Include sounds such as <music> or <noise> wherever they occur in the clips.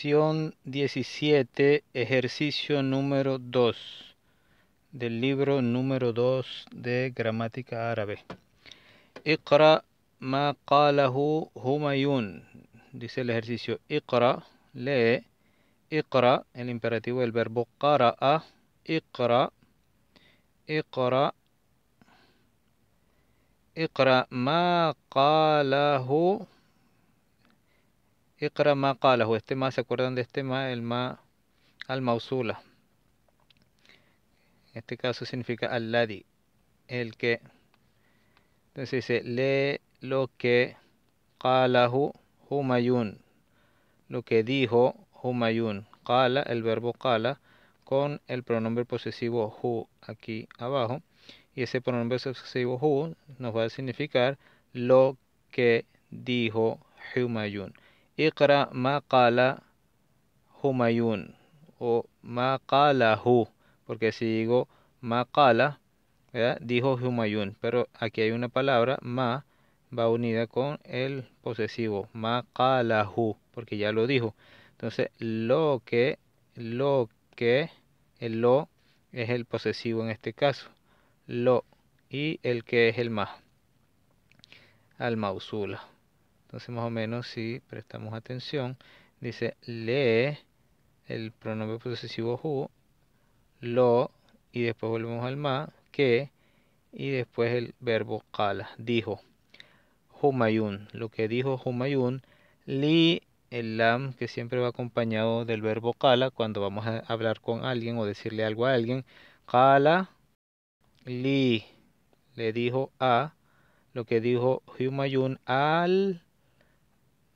17, ejercicio número 2 del libro número 2 de gramática árabe. Iqra ma qalahu Humayun. Dice el ejercicio Ikra lee. ikra el imperativo del verbo qara'a. ikra Iqra. ikra ma qalahu Iqra ma qalahu. Este ma, ¿se acuerdan de este ma? El ma al mausula. En este caso significa al-ladi, el que. Entonces dice, lee lo que qalahu Humayun. Lo que dijo Humayun. Qala, el verbo qala, con el pronombre posesivo hu aquí abajo. Y ese pronombre posesivo hu nos va a significar lo que dijo Humayun. Ikra makala Humayun o ma porque si digo makala, dijo Humayun, pero aquí hay una palabra ma va unida con el posesivo ma hu, porque ya lo dijo. Entonces, lo que lo que el lo es el posesivo en este caso, lo y el que es el ma, al mausula. Entonces más o menos si prestamos atención, dice le, el pronombre posesivo ju, lo, y después volvemos al ma, que, y después el verbo kala, dijo. Humayun, lo que dijo Humayun, li, el lam que siempre va acompañado del verbo kala, cuando vamos a hablar con alguien o decirle algo a alguien, Kala, li, le dijo a, lo que dijo Humayun al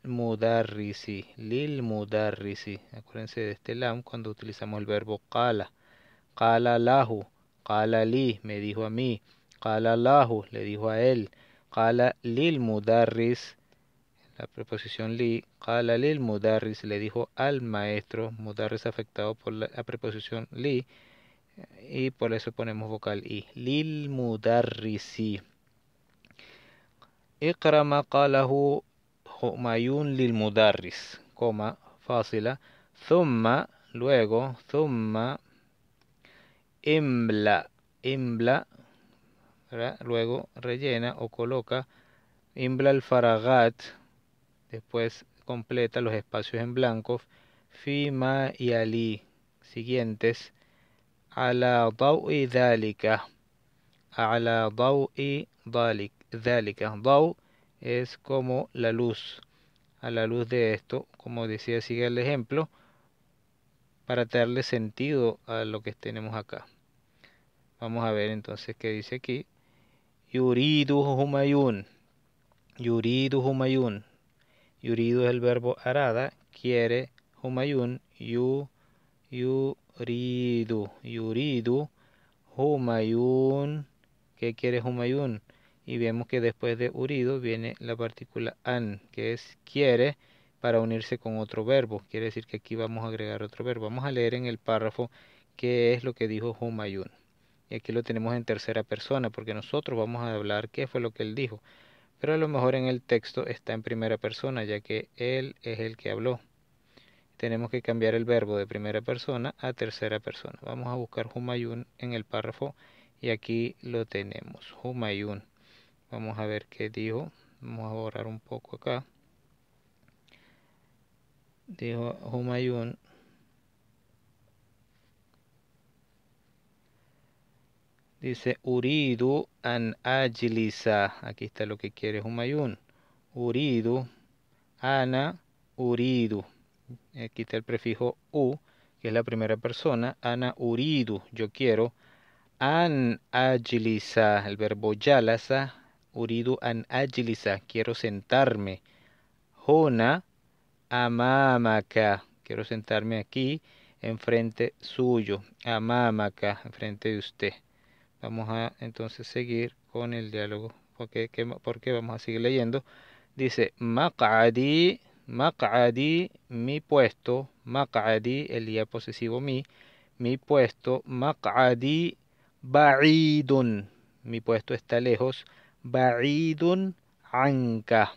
mudarrisi, lil mudarrisi. Acuérdense de este lam cuando utilizamos el verbo kala kala lahu, kala li, me dijo a mí. kala lahu, le dijo a él. Kala lil mudarris, la preposición li. kala lil mudarris, le dijo al maestro. Mudarris afectado por la, preposición li. Y por eso ponemos vocal i. Lil mudarrisi. Iqra kalahu Humayun lil Mudarris, coma, la. ¿ah? thumma, luego, thumma, imbla, imbla, luego rellena o coloca, imbla al faragat, después completa los espacios en blanco, fima y ali, siguientes, ala dawi dhalika, ala dawi y daw es como la luz. A la luz de esto, como decía, sigue el ejemplo, para darle sentido a lo que tenemos acá. Vamos a ver entonces qué dice aquí. Yuridu Humayun. Yuridu Humayun. Yuridu es el verbo arada, quiere Humayun. Yu, yuridu. Yuridu Humayun. ¿Qué quiere Humayun? y vemos que después de urido viene la partícula an, que es quiere para unirse con otro verbo. Quiere decir que aquí vamos a agregar otro verbo. Vamos a leer en el párrafo qué es lo que dijo Humayun. Y aquí lo tenemos en tercera persona porque nosotros vamos a hablar qué fue lo que él dijo. Pero a lo mejor en el texto está en primera persona ya que él es el que habló. Tenemos que cambiar el verbo de primera persona a tercera persona. Vamos a buscar Humayun en el párrafo y aquí lo tenemos. Humayun Vamos a ver qué dijo. Vamos a borrar un poco acá. Dijo Humayun. Dice Uridu an agiliza Aquí está lo que quiere Humayun. Uridu. Ana. Uridu. Aquí está el prefijo U, que es la primera persona. Ana Uridu. Yo quiero. An agiliza. El verbo yalasa Uridu an ajlisa, quiero sentarme. Hona amamaka, quiero sentarme aquí enfrente suyo. Amamaka, enfrente de usted. Vamos a entonces seguir con el diálogo, porque, vamos a seguir leyendo. Dice, maq'adi, maq'adi, mi puesto, maq'adi, el día posesivo mi, mi puesto, maq'adi ba'idun, mi puesto está lejos, Ba'idun anka.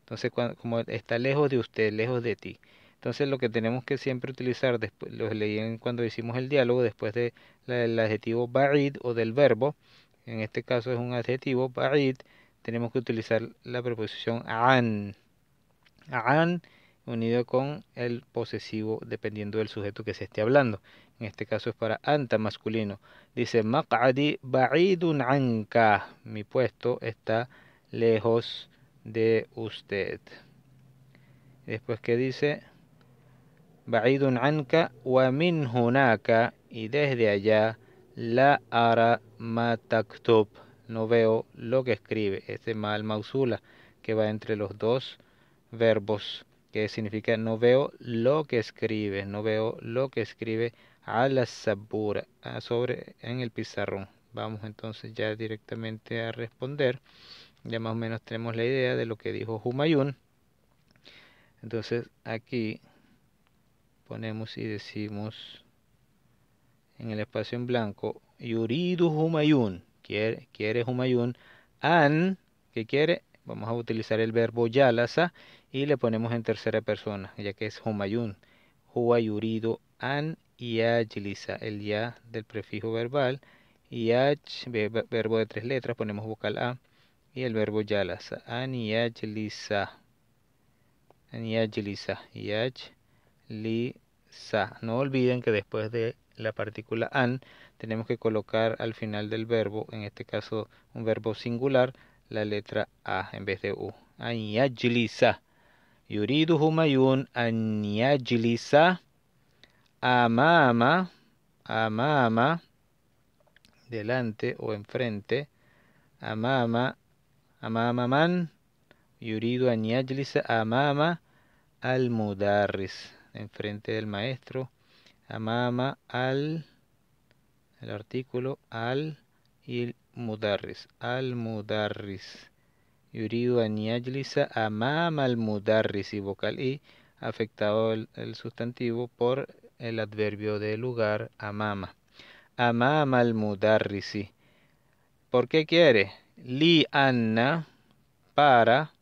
Entonces, como está lejos de usted, lejos de ti. Entonces, lo que tenemos que siempre utilizar, después, los leí cuando hicimos el diálogo, después del adjetivo ba'id o del verbo, en este caso es un adjetivo ba'id, tenemos que utilizar la preposición An unido con el posesivo dependiendo del sujeto que se esté hablando. En este caso es para anta masculino. Dice maq'adi ba'idun anka. Mi puesto está lejos de usted. Después que dice ba'idun anka wa min y desde allá la ara mataktub. No veo lo que escribe. Este mal mausula que va entre los dos verbos que significa no veo lo que escribe, no veo lo que escribe a la sabura, ah, sobre en el pizarrón. Vamos entonces ya directamente a responder. Ya más o menos tenemos la idea de lo que dijo Humayun. Entonces aquí ponemos y decimos en el espacio en blanco, Yuridu Humayun, quiere, quiere Humayun, an, que quiere, vamos a utilizar el verbo yalasa, y le ponemos en tercera persona, ya que es Humayun, Juayurido, an y agiliza el ya del prefijo verbal y h verbo de tres letras, ponemos vocal a y el verbo yalasa, an y agiliza. An y agiliza, li agiliza. No olviden que después de la partícula an tenemos que colocar al final del verbo, en este caso un verbo singular, la letra a en vez de u. An y Yuridu Humayun an amama, amama, delante o enfrente, amama, amama man, yuridu an amama al mudarris, enfrente del maestro, amama al, el artículo al y mudarris, al mudarris. Yuridu an amama al mudarris y vocal y afectado el, sustantivo por el adverbio de lugar amama. Amama al ¿Por qué quiere? Li anna para,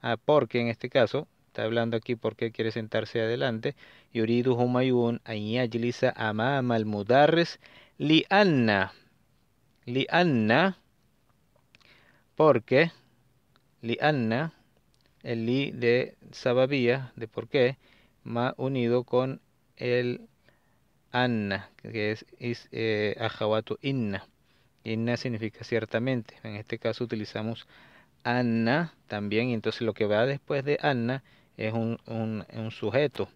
a ah, porque en este caso, está hablando aquí porque quiere sentarse adelante. Yuridu humayun an Ama amama al mudarris li anna. Li anna porque Li-anna, el li de sababía, de por qué, más unido con el anna, que es, eh, ajawatu inna. Inna significa ciertamente. En este caso utilizamos anna también, y entonces lo que va después de anna es un, sujeto,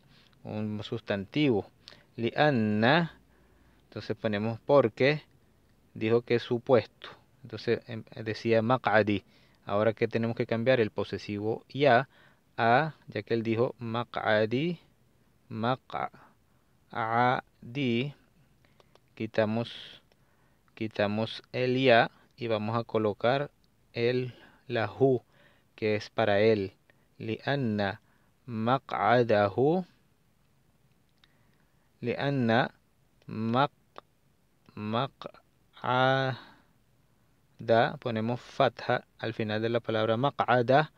un sustantivo. Li-anna, entonces ponemos porque, dijo que es supuesto. Entonces em, decía maq'adi Ahora que tenemos que cambiar el posesivo ya a, ya que él dijo maq'adi, maq'adi, quitamos, quitamos el ya y vamos a colocar el la hu, que es para él. lianna maq'adahu lianna maq maq'adahu da, ponemos fatha al final de la palabra maq'ada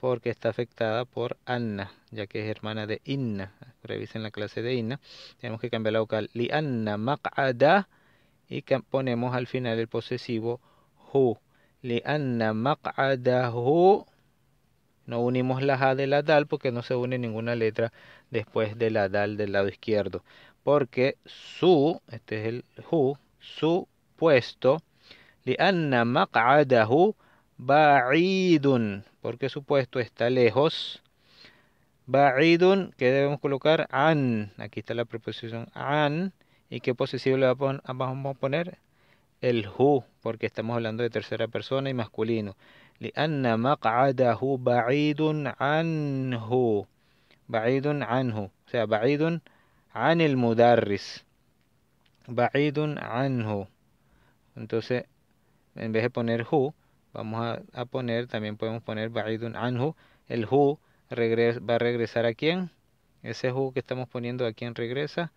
porque está afectada por anna, ya que es hermana de inna. Revisen la clase de inna. Tenemos que cambiar la vocal li anna maq'ada y ponemos al final el posesivo hu. Li anna HU no unimos la ha de la dal porque no se une ninguna letra después de la dal del lado izquierdo. Porque su, este es el hu, su puesto لأن مقعده بعيد porque supuesto está lejos Ba'idun, que debemos colocar an. Aquí está la preposición an. ¿Y qué posesivo le vamos a poner? El hu, porque estamos hablando de tercera persona y masculino. لأن مقعده بعيد عنه بعيد anhu. o sea an el mudarris. بعيد anhu. entonces en vez de poner hu, vamos a, poner, también podemos poner ba'idun anhu, el hu va a regresar a quién, ese hu que estamos poniendo a quién regresa,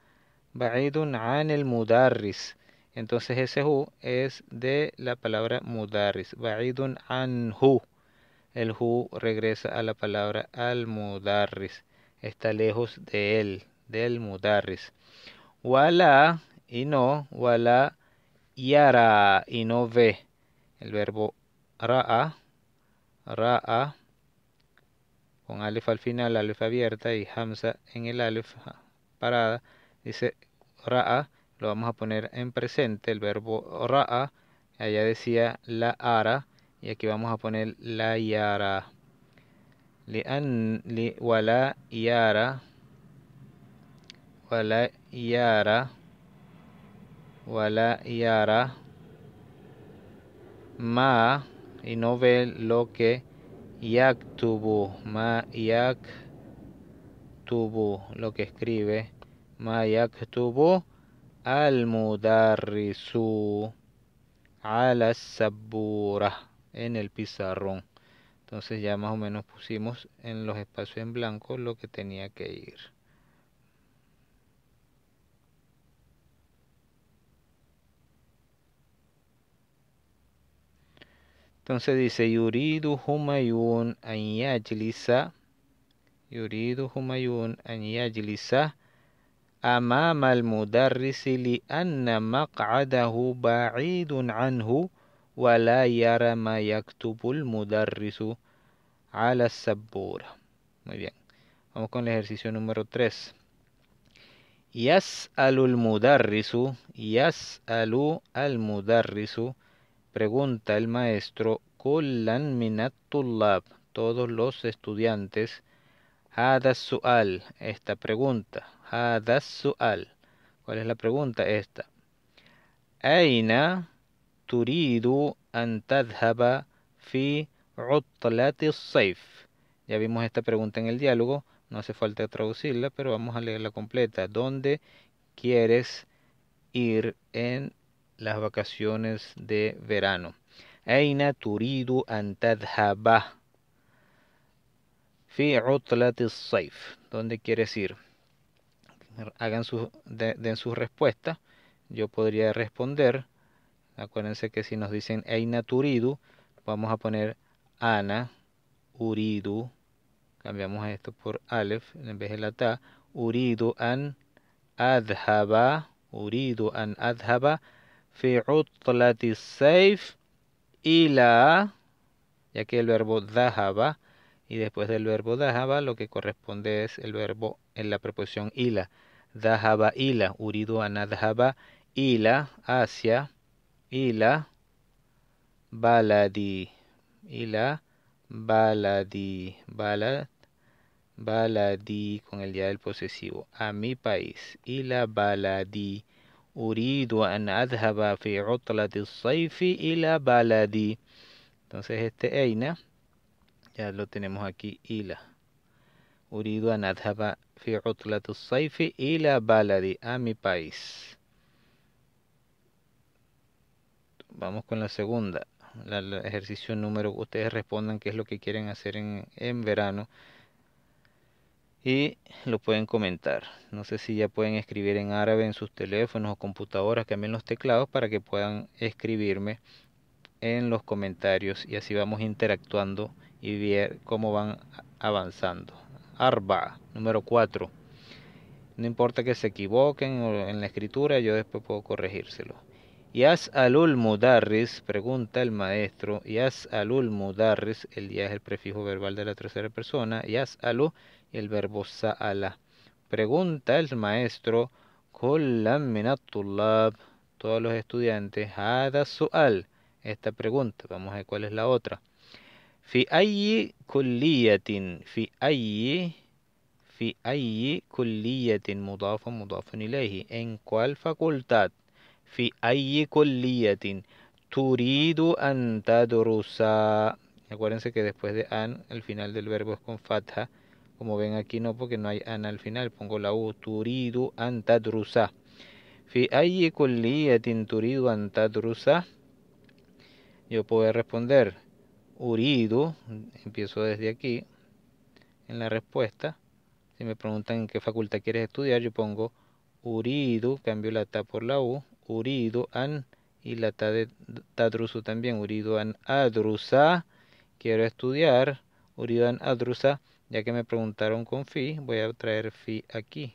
ba'idun an el mudarris, entonces ese hu es de la palabra mudarris, ba'idun anhu, el hu regresa a la palabra al mudarris, está lejos de él, del mudarris. Wala y no, wala yara y no ve el verbo ra'a, ra'a, con alef al final, alef abierta y hamza en el alef parada, dice ra'a, lo vamos a poner en presente, el verbo ra'a, allá decía la ara, y aquí vamos a poner la yara. la le wala yara wala yara wala yara ma y no ve lo que tuvo ma tuvo lo que escribe ma tuvo al mudarrisu ala sabura en el pizarrón entonces ya más o menos pusimos en los espacios en blanco lo que tenía que ir Entonces dice, yuridu Humayun an yuridu Humayun an أمام المدرس لأن مقعده بعيد عنه ولا يرى ما يكتب المدرس على السبورة Muy bien. Vamos con el ejercicio número 3. يسأل المدرس يسأل المدرس Pregunta el maestro, Kullan todos los estudiantes, Hadas esta pregunta, ¿cuál es la pregunta? Esta. Aina turidu Antadhaba fi saif. Ya vimos esta pregunta en el diálogo, no hace falta traducirla, pero vamos a leerla completa. ¿Dónde quieres ir en las vacaciones de verano. Eina turidu an tadhaba fi ¿Dónde quieres ir? Hagan sus, den sus respuestas. Yo podría responder. Acuérdense que si nos dicen eina turidu, vamos a poner ana uridu. Cambiamos esto por alef en vez de la ta. Uridu an adhaba. Uridu an adhaba fi safe ila ya que el verbo dahaba y después del verbo dahaba lo que corresponde es el verbo en la preposición ila dahaba ila uridu anadhaba ila hacia ila baladi ila baladi balad baladi con el ya del posesivo a mi país ila baladi Uridu an adhaba fi y saifi ila baladi. Entonces este eina, ya lo tenemos aquí, ila. Uridu an adhaba fi saifi ila baladi, a mi país. Vamos con la segunda. El ejercicio número, ustedes respondan qué es lo que quieren hacer en verano y lo pueden comentar. No sé si ya pueden escribir en árabe en sus teléfonos o computadoras, cambien los teclados para que puedan escribirme en los comentarios y así vamos interactuando y ver cómo van avanzando. Arba, número 4. No importa que se equivoquen en la escritura, yo después puedo corregírselo. Yas alul mudarris, pregunta el maestro. Yas alul mudarris, el día es el prefijo verbal de la tercera persona. Yas alul el verbo sa'ala. Pregunta el maestro, todos los estudiantes, hada su'al, esta pregunta, vamos a ver cuál es la otra. Fi ayyi kulliyatin, fi ayyi, fi ayyi kulliyatin, mudafa mudafan ilayhi, ¿en cuál facultad? Fi ayyi kulliyatin, turidu an tadrusa. Acuérdense que después de an, al final del verbo es con fatha. Como ven aquí no, porque no hay an al final, pongo la u. Turidu antadrusa. Fi ayi kulliyatin turidu antadrusa. Yo puedo responder uridu, empiezo desde aquí en la respuesta. Si me preguntan en qué facultad quieres estudiar, yo pongo uridu, cambio la ta por la u, uridu an y la ta de tadrusu también, uridu an adrusa, quiero estudiar an Adrusa, ya que me preguntaron con fi, voy a traer fi aquí.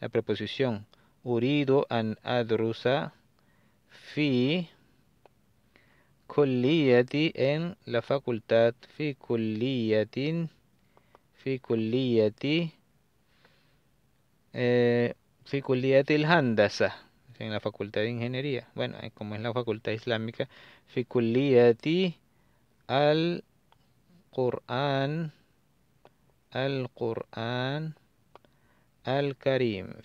La preposición Urido an Adrusa fi kulliyati en la facultad fi kulliyatin fi kulliyati eh, fi al handasa en la facultad de ingeniería bueno eh, como es la facultad islámica fi kulliyati al al القرآن al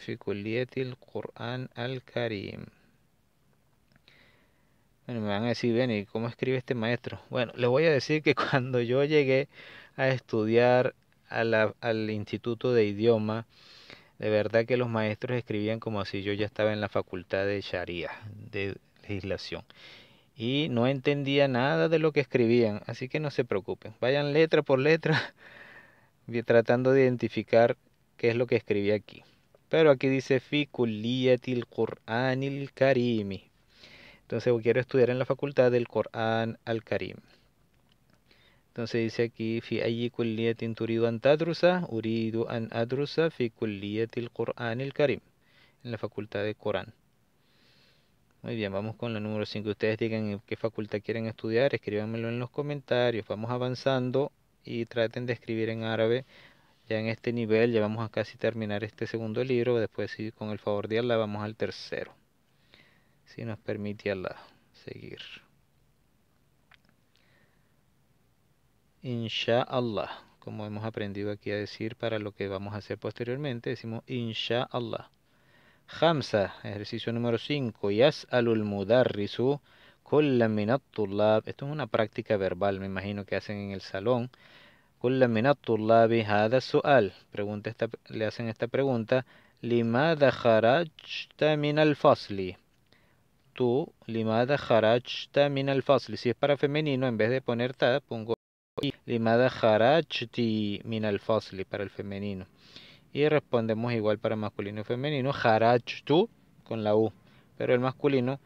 في quran al-Karim Bueno, me van a decir, cómo escribe este maestro? Bueno, les voy a decir que <laughs> cuando yo llegué a estudiar al Instituto de Idioma, de verdad que los maestros escribían como si yo ya estaba en la facultad de Sharia, de legislación y no entendía nada de lo que escribían, así que no se preocupen, vayan letra por letra <laughs> tratando de identificar qué es lo que escribí aquí. Pero aquí dice fi kulliyatil Qur'anil Karimi. Entonces quiero estudiar en la facultad del Corán al Karim. Entonces dice aquí fi ayi kulliyatin turidu an tadrusa uridu an adrusa fi kulliyatil Qur'anil Karim en la facultad de Corán. Muy bien, vamos con la número 5. Ustedes digan en qué facultad quieren estudiar, escríbanmelo en los comentarios. Vamos avanzando y traten de escribir en árabe. Ya en este nivel, ya vamos a casi terminar este segundo libro. Después, si con el favor de Allah, vamos al tercero. Si nos permite Allah seguir. Insha'Allah, como hemos aprendido aquí a decir para lo que vamos a hacer posteriormente, decimos Insha'Allah. Hamza, ejercicio número 5. alul mudarrisu risu minat Esto es una práctica verbal, me imagino que hacen en el salón. Kulla lab hada Pregunta le hacen esta pregunta. Limada harachta min al fasli. Tú, limada harachta min al Si es para femenino, en vez de poner ta, pongo y Limada kharajti min al fasli para el femenino. Y respondemos igual para masculino y femenino, tu con la U. Pero el masculino,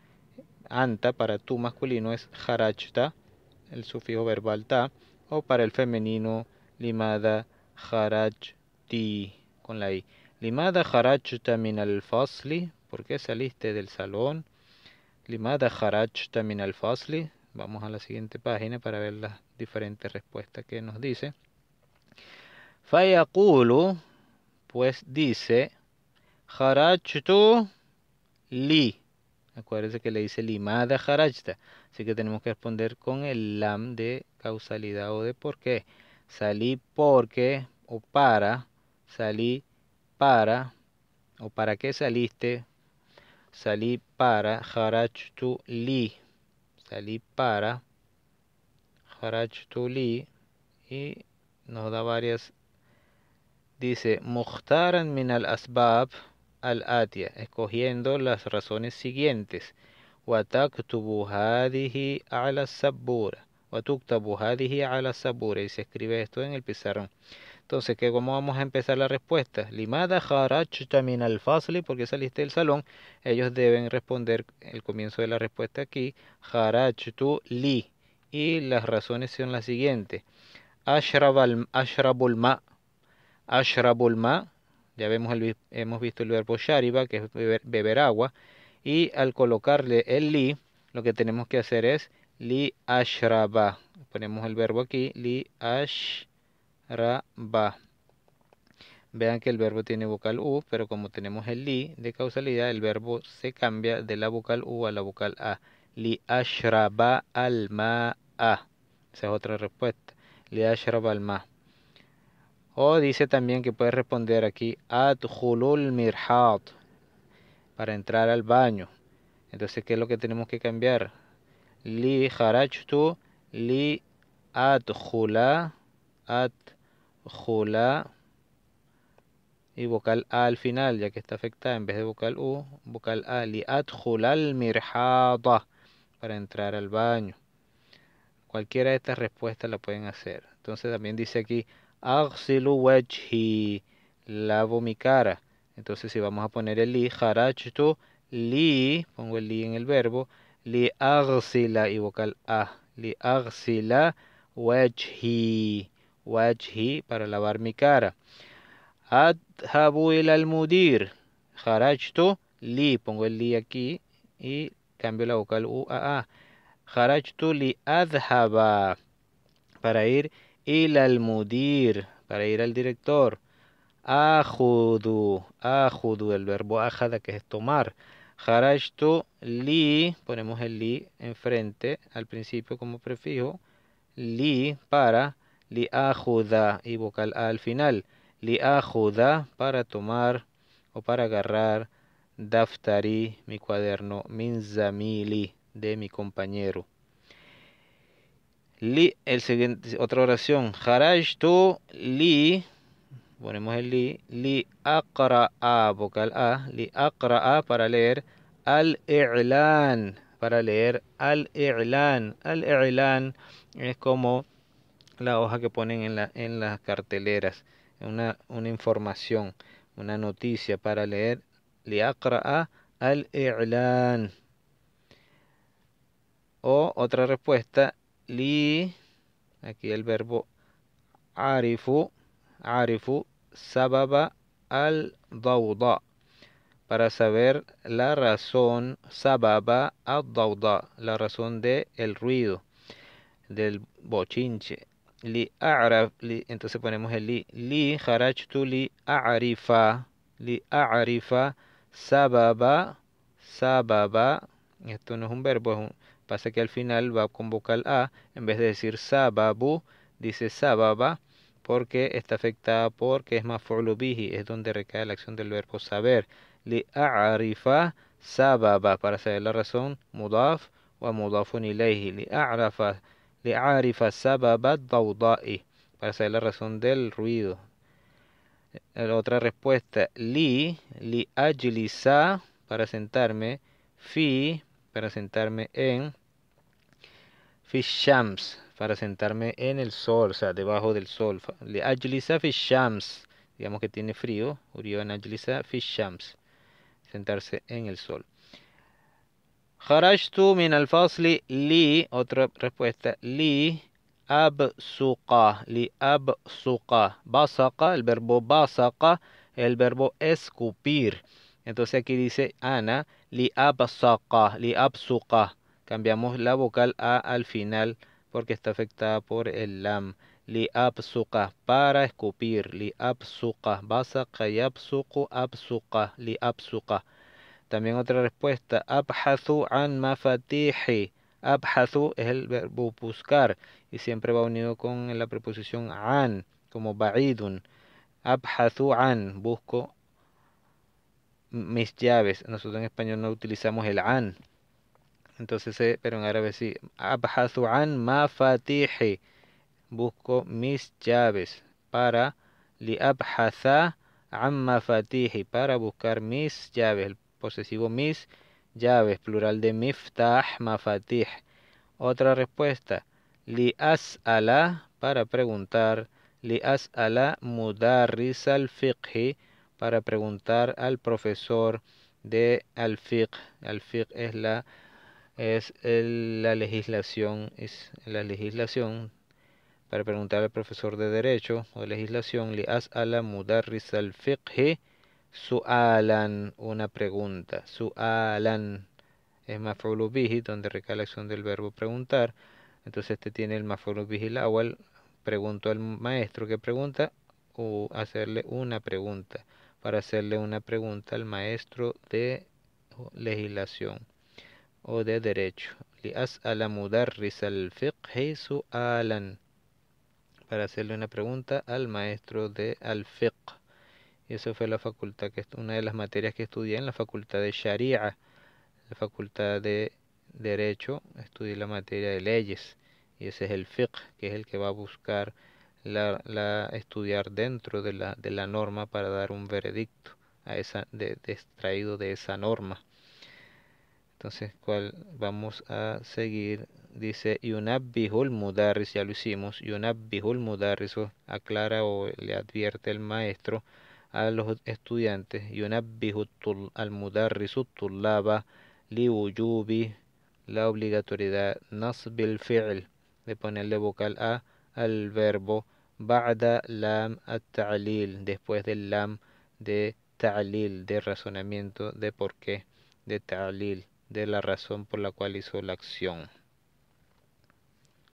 anta para tu masculino es harachta, el sufijo verbal ta, o para el femenino, limada ti con la I. Limada harachta min al fasli, ¿por saliste del salón? Limada harachta min al fasli. Vamos a la siguiente página para ver las diferentes respuestas que nos dice. Fayakulu. Pues dice, tu li. Acuérdense que le dice limada harachta. Así que tenemos que responder con el lam de causalidad o de por qué. Salí porque o para. Salí para. O para qué saliste. Salí para harachtu li. Salí para tu li. Y nos da varias Dice, Muhtaran min al asbab al atia, escogiendo las razones siguientes. watak hadihi ala sabura. watuk hadihi al sabura. Y se escribe esto en el pizarrón. Entonces, que ¿cómo vamos a empezar la respuesta? Limada harachta min al fasli, porque saliste del salón. Ellos deben responder el comienzo de la respuesta aquí. Harachtu li. Y las razones son las siguientes. Ashrabul ma ashrabul ma, ya hemos visto el verbo shariba, que es beber, agua, y al colocarle el li, lo que tenemos que hacer es li ashraba. Ponemos el verbo aquí, li ashraba. Vean que el verbo tiene vocal u, pero como tenemos el li de causalidad, el verbo se cambia de la vocal u a la vocal a. Li ashraba al ma a. Esa es otra respuesta. Li ashraba al o dice también que puede responder aquí at hulul mirhat para entrar al baño. Entonces, ¿qué es lo que tenemos que cambiar? Li jarachtu li at adhula y vocal A al final, ya que está afectada en vez de vocal U, vocal A li adhulal para entrar al baño. Cualquiera de estas respuestas la pueden hacer. Entonces también dice aquí Aghsilu wajhi. Lavo mi cara. Entonces si vamos a poner el li, harachtu li, pongo el li en el verbo, li arsila. y vocal a, li aghsila wajhi, wajhi para lavar mi cara. Adhabu ila al mudir, harachtu li, pongo el li aquí y cambio la vocal u a a. Harachtu li adhaba para ir al mudir para ir al director. Ajudu, ajudu, el verbo ajada que es tomar. Harashtu li, ponemos el li enfrente al principio como prefijo. Li para, li ajuda y vocal a al final. Li ajuda para tomar o para agarrar. Daftari, mi cuaderno. li de mi compañero. Li, el siguiente, otra oración. haraj tu li, ponemos el li, li a vocal A, li a para leer al-i'lan, para leer al-i'lan. Al-i'lan es como la hoja que ponen en, la, en las carteleras, una, una información, una noticia para leer li a al-i'lan. O otra respuesta, li, aquí el verbo arifu, arifu, sababa al dauda. Para saber la razón, sababa al dauda, la razón del el ruido, del bochinche. Li a'raf, li, entonces ponemos el li. Li harachtu li a'rifa, li a'rifa, sababa, sababa. Esto no es un verbo, es un Pasa que al final va con vocal A, en vez de decir sababu, dice sababa, porque está afectada porque es más y es donde recae la acción del verbo saber. Li a'rifa sababa, para saber la razón, mudaf wa mudafun ilayhi. Li a'rafa, li a'rifa sababa dawda'i, para saber la razón del ruido. Eh, la otra respuesta, li, li ajlisa, para sentarme, fi, para sentarme en Fishams, para sentarme en el sol, o sea, debajo del sol. Li agiliza Fishams, digamos que tiene frío, Urión agiliza Fishams, sentarse en el sol. Harashtu min al li, otra respuesta, li absuqa, li absuqa, basaqa, el verbo basaqa, el verbo escupir. Entonces aquí dice Ana li liabsuqa. Cambiamos la vocal a al final porque está afectada por el lam. li Liabsuqa, para escupir. li-ab-su-qa, Liabsuqa, basaqa yabsuqu absuqa, liabsuqa. También otra respuesta, Abhazu an mafatihi. Abhazu es el verbo buscar y siempre va unido con la preposición an, como ba'idun. Abhazu an, busco mis llaves. Nosotros en español no utilizamos el an. Entonces, eh, pero en árabe sí. Abhazu an mafatihi. Busco mis llaves para li abhaza an Para buscar mis llaves. El posesivo mis llaves. Plural de miftah mafatih. Otra respuesta. Li as'ala para preguntar. Li as'ala mudarris al para preguntar al profesor de al-fiqh. Al-fiqh es la es la legislación es la legislación para preguntar al profesor de derecho o de legislación li as'ala mudarris al su su'alan una pregunta su su'alan es maf'ul bihi donde la acción del verbo preguntar entonces este tiene el maf'ul bihi awal pregunto al maestro que pregunta o hacerle una pregunta para hacerle una pregunta al maestro de legislación o de derecho. Para hacerle una pregunta al maestro de al Y eso fue la facultad que es una de las materias que estudié en la facultad de Sharia, la facultad de Derecho, estudié la materia de leyes y ese es el fiqh, que es el que va a buscar la, estudiar dentro de la, de la, norma para dar un veredicto a esa, de, extraído de esa norma. Entonces, ¿cuál vamos a seguir? Dice, Yunabbihul Mudarris, ya lo hicimos, Yunabbihul Mudarris aclara o le advierte el maestro a los estudiantes, y al tulaba li la obligatoriedad nasbil fi'l de ponerle vocal a al verbo Ba'da lam at-ta'lil, después del lam de ta'lil, de razonamiento, de por qué, de ta'lil, de la razón por la cual hizo la acción.